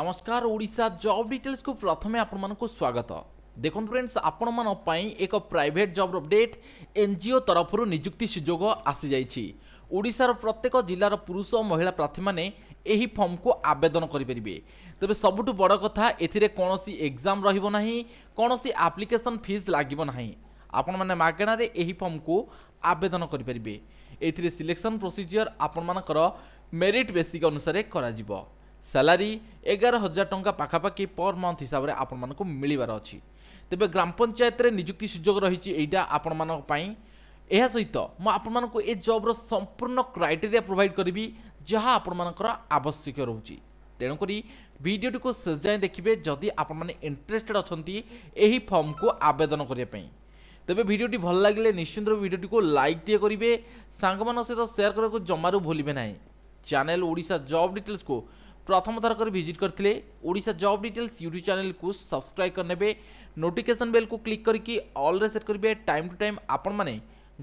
নমস্কার ওড়িশা জব ডিটেলসକୁ ପ୍ରଥମେ ଆପଣମାନଙ୍କୁ ସ୍ୱାଗତ ଦେଖନ୍ତୁ ଫ୍ରେଣ୍ଡସ୍ ଆପଣମାନଙ୍କ ପାଇଁ ଏକ ପ୍ରାଇଭେଟ୍ ଜବ୍ର ଅପଡେଟ୍ ଏନ୍ଜିଓ ତରଫରୁ ନିଯୁକ୍ତି ସୁଯୋଗ ଆସିଯାଇଛି ଓଡ଼ିଶାର ପ୍ରତ୍ୟେକ ଜିଲ୍ଲାର ପୁରୁଷ ଓ ମହିଳା ପ୍ରାର୍ଥୀମାନେ ଏହି ଫର୍ମକୁ ଆବେଦନ କରିପାରିବେ ତେବେ ସବୁଠୁ ବଡ଼ କଥା ଏଥିରେ କୌଣସି ଏକ୍ଜାମ୍ ରହିବ ନାହିଁ କୌଣସି ଆପ୍ଲିକେସନ୍ ଫିସ୍ ଲାଗିବ ନାହିଁ ଆପଣମାନେ ମାଗଣାରେ ଏହି ଫର୍ମକୁ ଆବେଦନ କରିପାରିବେ ଏଥିରେ ସିଲେକ୍ସନ୍ ପ୍ରୋସିଜିଓର ଆପଣମାନଙ୍କର ମେରିଟ୍ ବେସିକ୍ ଅନୁସାରେ କରାଯିବ স্যালারি এগার হাজার টঙ্কা পাখাপাখি পর মন্থ হিসাবে আপনার মিলবার অছি তেবে গ্রাম পঞ্চায়েতরে নিযুক্তি সুযোগ রয়েছে এইটা আপনার ଏହା ସହିତ ମୁଁ ଆପଣମାନଙ୍କୁ ଏ ଜବ୍ର ସମ୍ପୂର୍ଣ୍ଣ କ୍ରାଇଟେରିଆ ପ୍ରୋଭାଇଡ଼ କରିବି ଯାହା ଆପଣମାନଙ୍କର ଆବଶ୍ୟକ ରହୁଛି ତେଣୁକରି ଭିଡ଼ିଓଟିକୁ ଶେଷ ଯାଏଁ ଦେଖିବେ ଯଦି ଆପଣମାନେ ଇଣ୍ଟରେଷ୍ଟେଡ୍ ଅଛନ୍ତି ଏହି ଫର୍ମକୁ ଆବେଦନ କରିବା ପାଇଁ ତେବେ ଭିଡ଼ିଓଟି ଭଲ ଲାଗିଲେ ନିଶ୍ଚିନ୍ତ ଭିଡ଼ିଓଟିକୁ ଲାଇକ୍ଟିଏ କରିବେ ସାଙ୍ଗମାନଙ୍କ ସହିତ ସେୟାର କରିବାକୁ ଜମାରୁ ଭୁଲିବେ ନାହିଁ ଚ୍ୟାନେଲ୍ ଓଡ଼ିଶା ଜବ୍ ଡିଟେଲ୍ସକୁ প্রথম থর করে ভিজিট করলে Odisha job details YouTube channel কু সবসক্রাইব করে নেবে নোটিফিকেসন বেল কু ক্লিক করি অলরে সেট করবে টাইম টু টাইম আপন মানে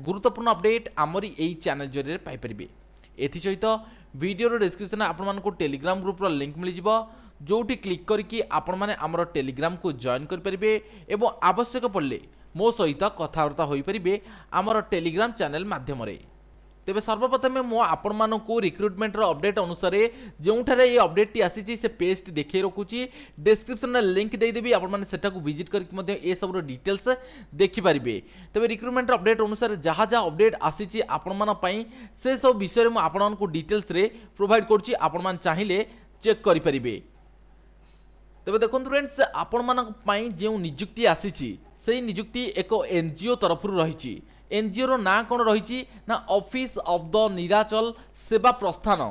গুরুত্বপূর্ণ অপডেট আমরি এই চ্যানেল জরিয়ে পাইপারে এসহ ভিডিওর ডেসক্রিপশন আপনার টেলিগ্রাম গ্রুপর লিঙ্ক মিলিযোগ ଯେଉଁଠି କ୍ଲିକ୍ କରିକି ଆପଣମାନେ ଆମର ଟେଲିଗ୍ରାମକୁ ଜଏନ୍ କରିପାରିବେ ଏବଂ ଆବଶ୍ୟକ ପଡ଼ିଲେ ମୋ ସହିତ କଥାବାର୍ତ୍ତା ହୋଇପାରିବେ ଆମର ଟେଲିଗ୍ରାମ ଚ୍ୟାନେଲ୍ ମାଧ୍ୟମରେ ତେବେ ସର୍ବପ୍ରଥମେ ମୁଁ ଆପଣମାନଙ୍କୁ ରିକ୍ରୁଟମେଣ୍ଟର ଅପଡେଟ୍ ଅନୁସାରେ ଯେଉଁଠାରେ ଏଇ ଅପଡେଟ୍ଟି ଆସିଛି ସେ ପେଜ୍ଟି ଦେଖାଇ ରଖୁଛି ଡେସ୍କ୍ରିପ୍ସନ୍ରେ ଲିଙ୍କ୍ ଦେଇଦେବି ଆପଣମାନେ ସେଠାକୁ ଭିଜିଟ୍ କରିକି ମଧ୍ୟ ଏସବୁର ଡିଟେଲ୍ସ ଦେଖିପାରିବେ ତେବେ ରିକ୍ରୁଟମେଣ୍ଟର ଅପଡେଟ୍ ଅନୁସାରେ ଯାହା ଯାହା ଅପଡେଟ୍ ଆସିଛି ଆପଣମାନଙ୍କ ପାଇଁ ସେସବୁ ବିଷୟରେ ମୁଁ ଆପଣମାନଙ୍କୁ ଡିଟେଲ୍ସରେ ପ୍ରୋଭାଇଡ଼ କରୁଛି ଆପଣମାନେ ଚାହିଁଲେ ଚେକ୍ କରିପାରିବେ ତେବେ ଦେଖନ୍ତୁ ଫ୍ରେଣ୍ଡସ୍ ଆପଣମାନଙ୍କ ପାଇଁ ଯେଉଁ ନିଯୁକ୍ତି ଆସିଛି ସେହି ନିଯୁକ୍ତି ଏକ ଏନ୍ଜିଓ ତରଫରୁ ରହିଛି এনজিওর না কোণ রয়েছে না অফিস অফ দ নিরাচল সেবা প্রস্থান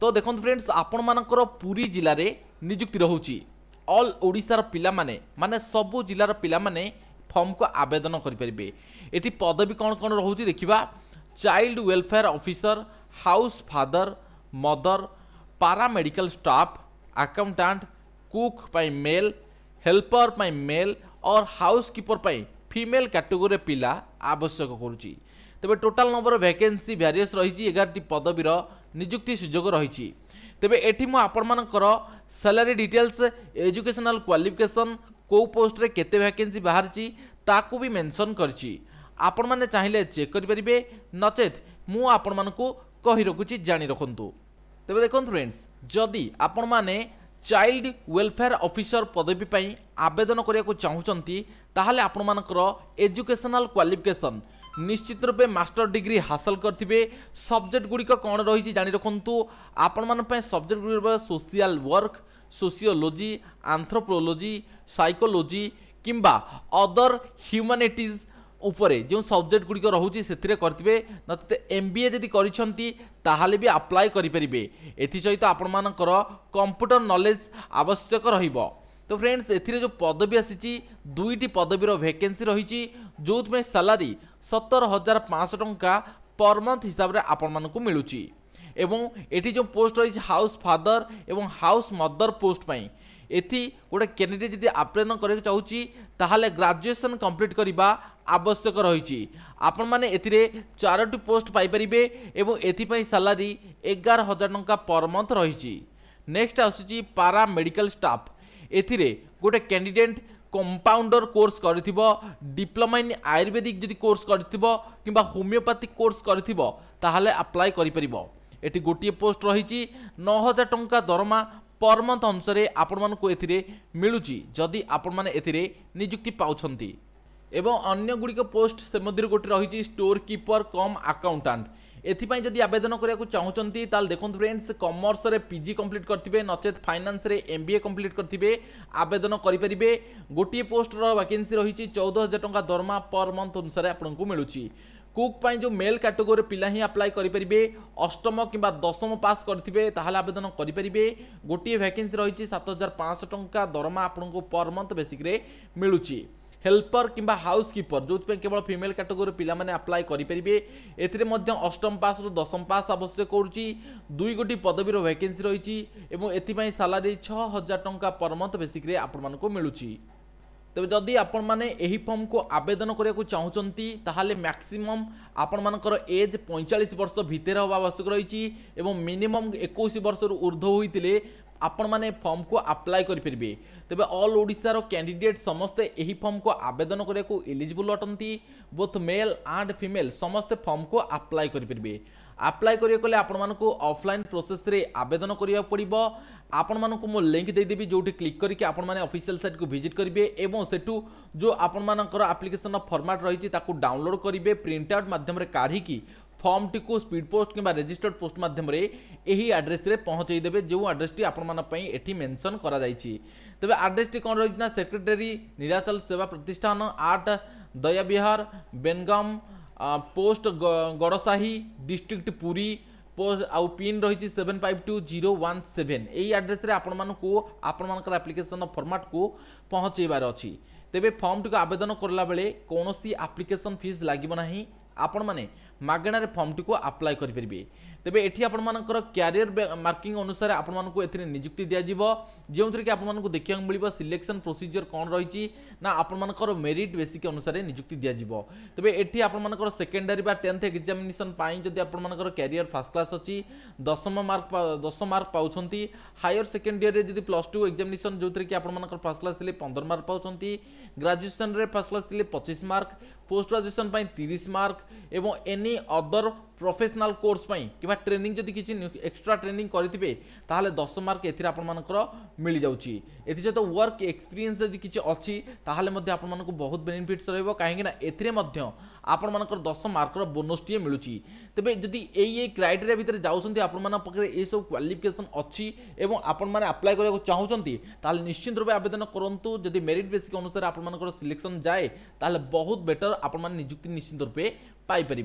তো দেখুন ফ্রেন্ডস আপনার পুরী জেলার নিযুক্তি রয়েছে অল ওড়িশার পিলামানে মানে সবু জেলার পিলামানে ফর্মকে আবেদন করে এটি পদবী কোণ কোণ রয়েছে দেখা child welfare officer house father mother paramedical staff accountant cook ପାଇଁ ମେଲ୍ ହେଲ୍ପର ପାଇଁ ମେଲ୍ ଅର୍ ହାଉସ୍ କିପର ପାଇଁ ଫିମେଲ୍ କାଟେଗୋରିରେ ପିଲା ଆବଶ୍ୟକ କରୁଛି ତେବେ ଟୋଟାଲ୍ ନମ୍ବର ଭ୍ୟାକେନ୍ସି ବ୍ୟାରିୟସ୍ ରହିଛି ଏଗାରଟି ପଦବୀର ନିଯୁକ୍ତି ସୁଯୋଗ ରହିଛି ତେବେ ଏଠି ମୁଁ ଆପଣମାନଙ୍କର ସାଲାରୀ ଡିଟେଲ୍ସ ଏଜୁକେସନାଲ୍ କ୍ୱାଲିଫିକେସନ୍ କେଉଁ ପୋଷ୍ଟରେ କେତେ ଭ୍ୟାକେନ୍ସି ବାହାରିଛି ତାକୁ ବି ମେନସନ୍ କରିଛି ଆପଣମାନେ ଚାହିଁଲେ ଚେକ୍ କରିପାରିବେ ନଚେତ୍ ମୁଁ ଆପଣମାନଙ୍କୁ କହି ରଖୁଛି ଜାଣି ରଖନ୍ତୁ ତେବେ ଦେଖନ୍ତୁ ଫ୍ରେଣ୍ଡସ୍ ଯଦି ଆପଣମାନେ চাইল্ড ওয়েলফেয়ার অফিসর পদবী পাই আবেদন করা চাহুমান তাহলে আপনার এজুকেশনাল কোয়ালিফিকেসন নিশ্চিত রূপে মাস্টর ডিগ্রি হাসল করবে সবজেক্ট গুড়ি কম রয়েছে জাঁ রাখতু আপনার সবজেক্ট গুড় social work sociology anthropology psychology কিংবা অদর হ্যুমানিটিজ উপরে যে সবজেক্ট গুড় রয়েছে সেতরে করবে নত এম বি এ যদি করছেন তাহলে বি আপ্লাই করে পে এসহ আপনার কম্পুটর নলেজ আবশ্যক রহব তো ফ্রেন্ডস এর যে পদবী আসিছি দুইটি পদবীর ভ্যাকেন্সি রয়েছে যে সালারি সতর হাজার পাঁচশো টঙ্কা পর মন্থ হিসাবে আপনার মিলুচি এবং এটি যে পোস্ট রয়েছে হাউস ফাদর এবং হাউস মদর পোস্ট পাই এটি গোটে ক্যান্ডিডেট যদি আপ্লেন করা চাচ্ছি তাহলে গ্রাজুয়েসন কমপ্লিট করা ଆବଶ୍ୟକ ରହିଛି ଆପଣମାନେ ଏଥିରେ ଚାରୋଟି ପୋଷ୍ଟ ପାଇପାରିବେ ଏବଂ ଏଥିପାଇଁ ସାଲାରୀ ଏଗାର ହଜାର ଟଙ୍କା ପର ମନ୍ଥ ରହିଛି ନେକ୍ସଟ ଆସୁଛି ପାରା ମେଡ଼ିକାଲ ଷ୍ଟାଫ୍ ଏଥିରେ ଗୋଟେ କ୍ୟାଣ୍ଡିଡେଟ୍ কম্পাউন্ডর কোর্স করে ডিপ্লোমা ইন আয়ুর্বেদিক যদি কোর্স করে কিংবা হোমিওপ্যাথিক কোর্স করে তাহলে আপ্লাই করে পাব এটি গোটিয়ে পোস্ট রয়েছে ন হাজার টঙ্কা দরমা পর মন্থ অনুসারে আপনার এতে মিলুচি যদি আপনার এতে নিযুক্তি পাচ্ছেন এবং অন্যগুড়ি পোস্ট সে মধ্যে গোটি রয়েছে স্টোর কিপর কম আকাউন্টাট এথিপাই যদি আবেদন করা চাহুমান তাহলে দেখুন ফ্রেন্ডস কমর্সরে পিজি কমপ্লিট করতে নচে ফাইনান্সরে এম বিএ কমপ্লিট করতে আবেদন করে পারে গোটি পোস্টর ভ্যাকেন্সি রয়েছে চৌদ হাজার টাকা দরমা পর মন্থ অনুসারে আপনার মিলুছি কুক পাই যে মেল ক্যাটেগোরি পিলা হি আপ্লাই করে অষ্টম কিংবা দশম পাস করে তাহলে আবেদন করে গোটি ভ্যাকেন্সি রয়েছে সাত হাজার পাঁচশো টাকা দরমা আপনার পর মন্থ বেসিক্রে মিলুছে ହେଲ୍ପର କିମ୍ବା ହାଉସ୍ କିପର ଯେଉଁଥିପାଇଁ କେବଳ ଫିମେଲ୍ କାଟେଗୋରୀ ପିଲାମାନେ ଆପ୍ଲାଏ କରିପାରିବେ ଏଥିରେ ମଧ୍ୟ ଅଷ୍ଟମ ପାସ୍ରୁ ଦଶମ ପାସ୍ ଆବଶ୍ୟକ କରୁଛି ଦୁଇ ଗୋଟି ପଦବୀର ଭ୍ୟାକେନ୍ସି ରହିଛି ଏବଂ ଏଥିପାଇଁ ସାଲାରି ଛଅ ହଜାର ଟଙ୍କା ପର ମନ୍ଥ ବେସିକ୍ରେ ଆପଣମାନଙ୍କୁ ମିଳୁଛି ତେବେ ଯଦି ଆପଣମାନେ ଏହି ଫର୍ମକୁ ଆବେଦନ କରିବାକୁ ଚାହୁଁଛନ୍ତି ତାହେଲେ ମ୍ୟାକ୍ସିମମ୍ ଆପଣମାନଙ୍କର ଏଜ୍ ପଇଁଚାଳିଶ ବର୍ଷ ଭିତରେ ହେବା ଆବଶ୍ୟକ ରହିଛି ଏବଂ ମିନିମମ୍ ଏକୋଇଶ ବର୍ଷରୁ ଉର୍ଦ୍ଧ୍ୱ ହୋଇଥିଲେ ଆପଣମାନେ ଫର୍ମକୁ ଆପ୍ଲାଏ କରିପାରିବେ ତେବେ ଅଲ୍ ଓଡ଼ିଶାର କ୍ୟାଣ୍ଡିଡେଟ୍ ସମସ୍ତେ ଏହି ଫର୍ମକୁ ଆବେଦନ କରିବାକୁ ଏଲିଜିବୁଲ୍ ଅଟନ୍ତି ବୋଥ୍ ମେଲ୍ ଆଣ୍ଡ ଫିମେଲ୍ ସମସ୍ତେ ଫର୍ମକୁ ଆପ୍ଲାଏ କରିପାରିବେ ଆପ୍ଲାଏ କରିବାକୁ ହେଲେ ଆପଣମାନଙ୍କୁ ଅଫଲାଇନ୍ ପ୍ରୋସେସ୍ରେ ଆବେଦନ କରିବାକୁ ପଡ଼ିବ ଆପଣମାନଙ୍କୁ ମୁଁ ଲିଙ୍କ୍ ଦେଇଦେବି ଯେଉଁଠି କ୍ଲିକ୍ କରିକି ଆପଣମାନେ ଅଫିସିଆଲ୍ ସାଇଟ୍କୁ ଭିଜିଟ୍ କରିବେ ଏବଂ ସେଠୁ ଯେଉଁ ଆପଣମାନଙ୍କର ଆପ୍ଲିକେସନ୍ର ଫର୍ମାଟ୍ ରହିଛି ତାକୁ ଡାଉନଲୋଡ଼୍ କରିବେ ପ୍ରିଣ୍ଟ ଆଉଟ୍ ମାଧ୍ୟମରେ କାଢ଼ିକି ଫର୍ମଟିକୁ ସ୍ପିଡ୍ ପୋଷ୍ଟ କିମ୍ବା ରେଜିଷ୍ଟର୍ଡ ପୋଷ୍ଟ ମାଧ୍ୟମରେ ଏହି ଆଡ୍ରେସ୍ରେ ପହଞ୍ଚାଇ ଦେବେ ଯେଉଁ ଆଡ୍ରେସ୍ଟି ଆପଣମାନଙ୍କ ପାଇଁ ଏଠି ମେନସନ୍ କରାଯାଇଛି ତେବେ ଆଡ୍ରେସ୍ଟି କ'ଣ ରହିଛି ନା secretary Nirachal Seva Pratishthan at Dayabihar Bengam post Gadasahi district Puri ଆଉ ପିନ୍ ରହିଛି seven five two zero one seven ଏଇ ଆଡ୍ରେସ୍ରେ ଆପଣମାନଙ୍କୁ ଆପଣମାନଙ୍କର ଆପ୍ଲିକେସନ୍ର ଫର୍ମାଟ୍କୁ ପହଞ୍ଚାଇବାର ଅଛି ତେବେ ଫର୍ମଟିକୁ ଆବେଦନ କଲା ବେଳେ କୌଣସି ଆପ୍ଲିକେସନ୍ ଫିସ୍ ଲାଗିବ ନାହିଁ ଆପଣମାନେ ମାଗଣାରେ ଫର୍ମଟିକୁ ଆପ୍ଲାଏ କରିପାରିବେ ତେବେ ଏଠି ଆପଣମାନଙ୍କର କ୍ୟାରିୟର ମାର୍କିଂ ଅନୁସାରେ ଆପଣମାନଙ୍କୁ ଏଥିରେ ନିଯୁକ୍ତି ଦିଆଯିବ ଯେଉଁଥିରେ କି ଆପଣମାନଙ୍କୁ ଦେଖିବାକୁ ମିଳିବ ସିଲେକ୍ସନ୍ ପ୍ରୋସିଜିଓର କ'ଣ ରହିଛି ନା ଆପଣମାନଙ୍କର ମେରିଟ୍ ବେସିକ୍ ଅନୁସାରେ ନିଯୁକ୍ତି ଦିଆଯିବ ତେବେ ଏଠି ଆପଣମାନଙ୍କର ସେକେଣ୍ଡାରୀ ବା ଟେନ୍ଥ ଏକ୍ଜାମିନେସନ୍ ପାଇଁ ଯଦି ଆପଣମାନଙ୍କର କ୍ୟାରିୟର ଫାର୍ଷ୍ଟ କ୍ଲାସ୍ ଅଛି ଦଶମ ମାର୍କ ଦଶ ମାର୍କ ପାଉଛନ୍ତି ହାୟର ସେକେଣ୍ଡ ଇୟରରେ ଯଦି ପ୍ଲସ୍ ଟୁ ଏକ୍ଜାମିନେସନ୍ ଯେଉଁଥିରେ କି ଆପଣମାନଙ୍କର ଫାର୍ଷ୍ଟ କ୍ଲାସ୍ ଥିଲେ ପନ୍ଦର ମାର୍କ ପାଉଛନ୍ତି ଗ୍ରାଜୁଏସନ୍ରେ ଫାର୍ଷ୍ଟ କ୍ଲାସ୍ ଥିଲେ ପଚିଶ ମାର୍କ ପୋଷ୍ଟ ଗ୍ରାଜୁଏସନ୍ ପାଇଁ ତିରିଶ ମାର୍କ ଏବଂ ଏନି ଅଦର প্রফেসনাল কোর্স পাই কিংবা ট্রেনিং যদি কিছু এক্সট্রা ট্রেনিং করে তাহলে দশ মার্ক এর আপনার মিলিযাচ্ছে এসহ ওয়ার্ক এক্সপিরিয়েন্স যদি কিছু অছি তাহলে আপনার বহুত বেনিফিটস রহব কিনা এতে আপনার দশ মার্কর বোনসটি মিলুচি তবে যদি এই এই ক্রাইটেরিয়া ভিতরে যাচ্ছেন আপনার পাখে এইসব কোয়ালিফিকেসন অছি এবং আপনার আপ্লাই করা চাহুমান তাহলে নিশ্চিত রূপে আবেদন করতু যদি মেরিট বেসিক অনুসারে আপনার সিলেকশন যায় তাহলে বহুত বেটর আপনার নিযুক্তি নিশ্চিত রূপে পাইপারে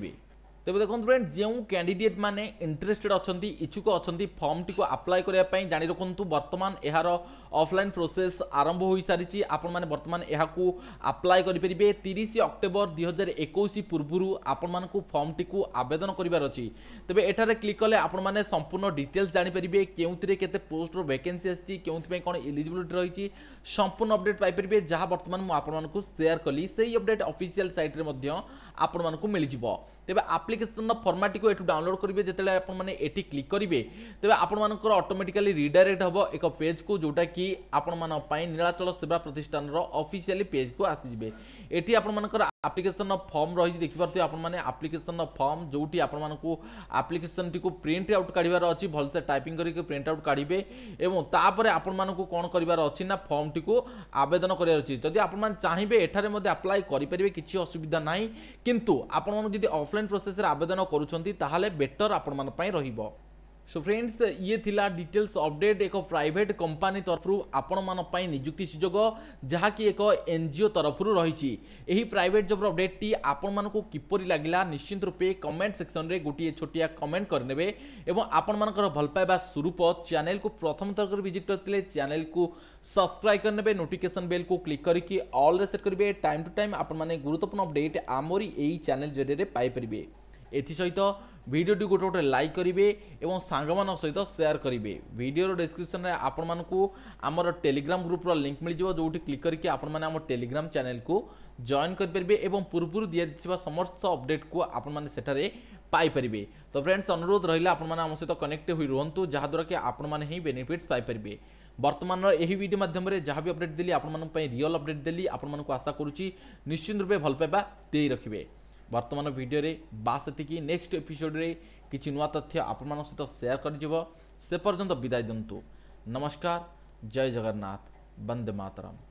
ତେବେ ଦେଖନ୍ତୁ ଫ୍ରେଣ୍ଡ ଯେଉଁ କ୍ୟାଣ୍ଡିଡେଟ୍ ମାନେ ଇଣ୍ଟରେଷ୍ଟେଡ୍ ଅଛନ୍ତି ଇଚ୍ଛୁକ ଅଛନ୍ତି ଫର୍ମଟିକୁ ଆପ୍ଲାଏ କରିବା ପାଇଁ ଜାଣି ରଖନ୍ତୁ ବର୍ତ୍ତମାନ ଏହାର ଅଫଲାଇନ୍ ପ୍ରୋସେସ୍ ଆରମ୍ଭ ହୋଇସାରିଛି ଆପଣମାନେ ବର୍ତ୍ତମାନ ଏହାକୁ ଆପ୍ଲାଏ କରିପାରିବେ ତିରିଶ ଅକ୍ଟୋବର ଦୁଇହଜାର ଏକୋଇଶ ପୂର୍ବରୁ ଆପଣମାନଙ୍କୁ ଫର୍ମଟିକୁ ଆବେଦନ କରିବାର ଅଛି ତେବେ ଏଠାରେ କ୍ଲିକ୍ କଲେ ଆପଣମାନେ ସମ୍ପୂର୍ଣ୍ଣ ଡିଟେଲ୍ସ ଜାଣିପାରିବେ କେଉଁଥିରେ କେତେ ପୋଷ୍ଟର ଭେକେନ୍ସି ଆସିଛି କେଉଁଥିପାଇଁ କ'ଣ ଏଲିଜିବିଲିଟି ରହିଛି ସମ୍ପୂର୍ଣ୍ଣ ଅପଡ଼େଟ୍ ପାଇପାରିବେ ଯାହା ବର୍ତ୍ତମାନ ମୁଁ ଆପଣମାନଙ୍କୁ ସେୟାର କଲି ସେହି ଅପଡ଼େଟ୍ ଅଫିସିଆଲ ସାଇଟ୍ରେ ମଧ୍ୟ ଆପଣମାନଙ୍କୁ ମିଳିଯିବ ତେବେ ଆପ୍ଲିକ আপ্লিকেসনর ফর্মাটটি এটু ডাউনলোড করবে যেত আপনার এটি ক্লিক করবে তবে আপনার অটোমেটিকালি রিডাইরেক্ট হব এক পেজ কু যেটা কি আপনার নীলাচল সেবা প্রতিষ্ঠানর অফিসিয়ালি পেজ কু আসিযোগ এটি আপনার আপ্লিকেসন ফর্ম রয়েছে দেখিপারে আপনার আপ্লিকেসন ফর্ম যেটি আপনার আপ্লিকেসনটি প্রিন্ট আউট কাড়ার অ ভালসে টাইপিং করি প্রিন্ট আউট কাড়বে এবং তাপরে আপনার কোণ করবার অনেক ফর্মটি আবেদন করার অনেক যদি আপনার চাইবে এখানে মধ্যে আপ্লাই করে পেয়ে কিছু অসুবিধা নাই কিন্তু আপনার যদি অফলাইন প্রোসেসে আবেদন করছেন তাহলে বেটর আপনার রহব सो फ्रेंड्स ये थिला डिटेल्स अपडेट एक प्राइवेट कंपनी तरफ आपण निजुक्ति सुजोग जहाँकि एक एनजीओ तरफ रही प्राइट जब्र अपडेट टी आपण मानक किपर लगला निश्चित रूपे कमेंट सेक्शन में गोटे छोटिया कमेंट करने आपण मानकर भल स्वरूप चेल को प्रथम थरक भिजिट करते चैनल को सब्सक्राइब करने नोटिकेसन बेल को क्लिक करके ऑल सेट करेंगे टाइम टू टाइम आप मैंने गुरुत्वपूर्ण अपडेट आमरी यही चेल जरिए पाइपर ଏଥିସହିତ ଭିଡ଼ିଓଟି ଗୋଟେ ଗୋଟେ ଲାଇକ୍ କରିବେ ଏବଂ ସାଙ୍ଗମାନଙ୍କ ସହିତ ସେୟାର କରିବେ ଭିଡ଼ିଓର ଡେସ୍କ୍ରିପ୍ସନ୍ରେ ଆପଣମାନଙ୍କୁ ଆମର ଟେଲିଗ୍ରାମ ଗ୍ରୁପ୍ର ଲିଙ୍କ୍ ମିଳିଯିବ ଯେଉଁଠି କ୍ଲିକ୍ କରିକି ଆପଣମାନେ ଆମ ଟେଲିଗ୍ରାମ ଚ୍ୟାନେଲକୁ ଜଏନ୍ କରିପାରିବେ ଏବଂ ପୂର୍ବରୁ ଦିଆଯାଇଥିବା ସମସ୍ତ ଅପଡେଟ୍କୁ ଆପଣମାନେ ସେଠାରେ ପାଇପାରିବେ ତ ଫ୍ରେଣ୍ଡସ୍ ଅନୁରୋଧ ରହିଲା ଆପଣମାନେ ଆମ ସହିତ କନେକ୍ଟ ହୋଇ ରୁହନ୍ତୁ ଯାହାଦ୍ୱାରା କି ଆପଣମାନେ ହିଁ ବେନିଫିଟ୍ସ ପାଇପାରିବେ ବର୍ତ୍ତମାନର ଏହି ଭିଡ଼ିଓ ମାଧ୍ୟମରେ ଯାହା ବି ଅପଡେଟ୍ ଦେଲି ଆପଣମାନଙ୍କ ପାଇଁ ରିଅଲ୍ ଅପଡେଟ୍ ଦେଲି ଆପଣମାନଙ୍କୁ ଆଶା କରୁଛି ନିଶ୍ଚିନ୍ତ ରୂପେ ଭଲ ପାଇବା ଦେଇ ରଖିବେ বর্তমান ভিডিওরে বা সেটিকি নেক্সট এপিসোডে কিছু নূয়া তথ্য আপনার সহ সেয়ার করা সে পর্যন্ত বিদায় দিন্তু নমস্কার জয় জগন্নাথ বন্দে মাতরম